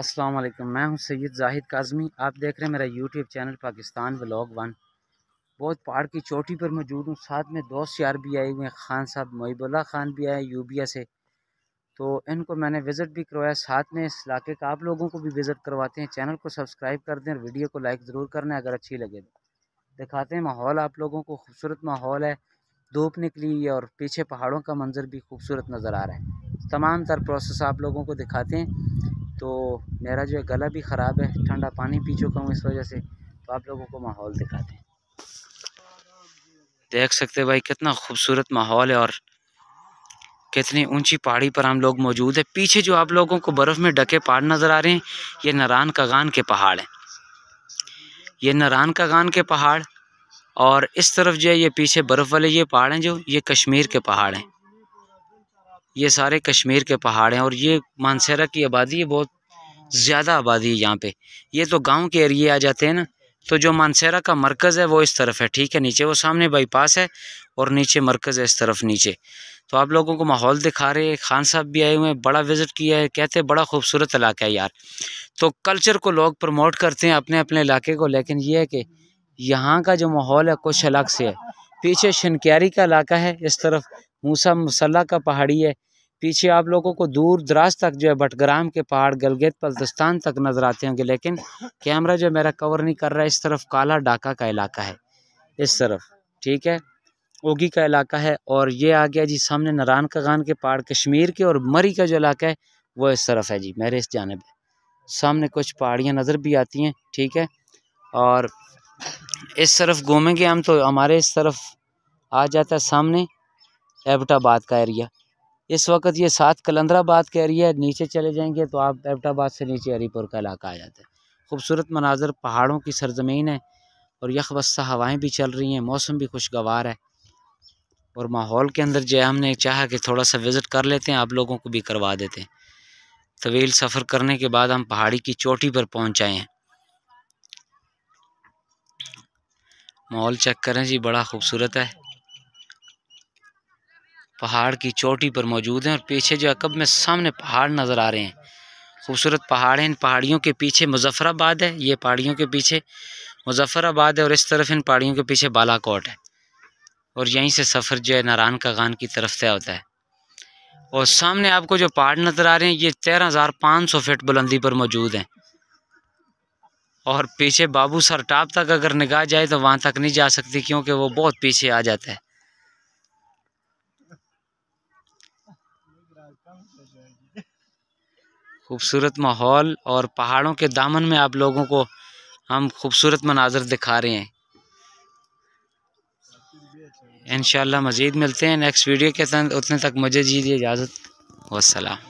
अस्सलाम वालेकुम मैं हूं सैयद जाहिद काजमी आप देख रहे हैं मेरा YouTube channel Pakistan blog one बहुत पहाड़ की चोटी पर मौजूद हूं साथ में दोस्त यार भी आए हुए हैं खान साहब मोहबुल्ला खान भी आए यूबिया से तो इनको मैंने विज़िट भी करवाया साथ में इस इलाके का आप लोगों को भी विज़िट करवाते हैं चैनल को सब्सक्राइब कर दें और वीडियो को लाइक ज़रूर करना अगर अच्छी लगे तो। दिखाते हैं माहौल आप लोगों को खूबसूरत माहौल है धूप निकली है और पीछे पहाड़ों का मंजर भी खूबसूरत नज़र आ रहा है तमाम तर प्रोसेस आप लोगों को दिखाते हैं तो मेरा जो है गला भी ख़राब है ठंडा पानी पी चुका हूँ इस वजह से तो आप लोगों को माहौल दिखाते दें देख सकते भाई कितना खूबसूरत माहौल है और कितनी ऊंची पहाड़ी पर हम लोग मौजूद है पीछे जो आप लोगों को बर्फ़ में ढके पहाड़ नज़र आ रहे हैं ये नरान कागान के पहाड़ हैं ये नरान कागान के पहाड़ और इस तरफ जो है ये पीछे बर्फ़ वाले ये पहाड़ हैं जो ये कश्मीर के पहाड़ हैं ये सारे कश्मीर के पहाड़ हैं और ये मानसरा की आबादी है बहुत ज़्यादा आबादी है यहाँ पे ये तो गांव के एरिए आ जाते हैं ना तो जो मानसरा का मरकज़ है वो इस तरफ है ठीक है नीचे वो सामने बाईपास है और नीचे मरकज़ है इस तरफ नीचे तो आप लोगों को माहौल दिखा रहे हैं खान साहब भी आए हुए हैं बड़ा विज़िट किया है कहते हैं बड़ा खूबसूरत इलाका है यार तो कल्चर को लोग प्रमोट करते हैं अपने अपने इलाके को लेकिन ये है कि यहाँ का जो माहौल है कुछ अलग से है पीछे शनक्यारी का इलाका है इस तरफ मूसा मसल्ला का पहाड़ी है पीछे आप लोगों को दूर दराज तक जो है बटग्राम के पहाड़ गलगेत बल्तिस्तान तक नज़र आते होंगे लेकिन कैमरा जो मेरा कवर नहीं कर रहा है इस तरफ काला डाका का इलाका है इस तरफ ठीक है ओगी का इलाका है और ये आ गया जी सामने नारायण कगान के पहाड़ कश्मीर के और मरी का जो इलाका है वो इस तरफ है जी मेरे इस जानब सामने कुछ पहाड़ियाँ नज़र भी आती हैं ठीक है और इस तरफ घूमेंगे हम तो हमारे इस तरफ आ जाता है सामने एबटाबाद का एरिया इस वक्त ये साथ कलंदराबाद के एरिया नीचे चले जाएंगे तो आप एबटाबाद से नीचे अरीपुर का इलाका आ जाता है खूबसूरत मनाजर पहाड़ों की सरजमीन है और यख वस्ता हवाएँ भी चल रही हैं मौसम भी खुशगवार है और माहौल के अंदर जो है हमने चाहा कि थोड़ा सा विज़िट कर लेते हैं आप लोगों को भी करवा देते हैं तवील सफ़र करने के बाद हम पहाड़ी की चोटी पर पहुँच आए हैं माहौल चेक करें जी बड़ा खूबसूरत है पहाड़ की चोटी पर मौजूद हैं और पीछे जो अकब में सामने पहाड़ नज़र आ रहे हैं खूबसूरत पहाड़ हैं इन पहाड़ियों के पीछे मुजफ़राबाद है ये पहाड़ियों के पीछे मुजफ़राबाद है और इस तरफ इन पहाड़ियों के पीछे बालाकोट है और यहीं से सफ़र जो है नारायण का खान की तरफ तय होता है और सामने आपको जो पहाड़ नज़र आ रहे हैं ये तेरह हज़ार पाँच सौ फिट बुलंदी पर मौजूद हैं और पीछे बाबू सर टाप तक अगर निगाह जाए तो वहाँ तक नहीं जा सकती क्योंकि वो बहुत पीछे आ जाता है खूबसूरत माहौल और पहाड़ों के दामन में आप लोगों को हम खूबसूरत मनाजर दिखा रहे हैं इन मज़ीद मिलते हैं नेक्स्ट वीडियो के उतने तक मुझे जी इजाज़त वसलाम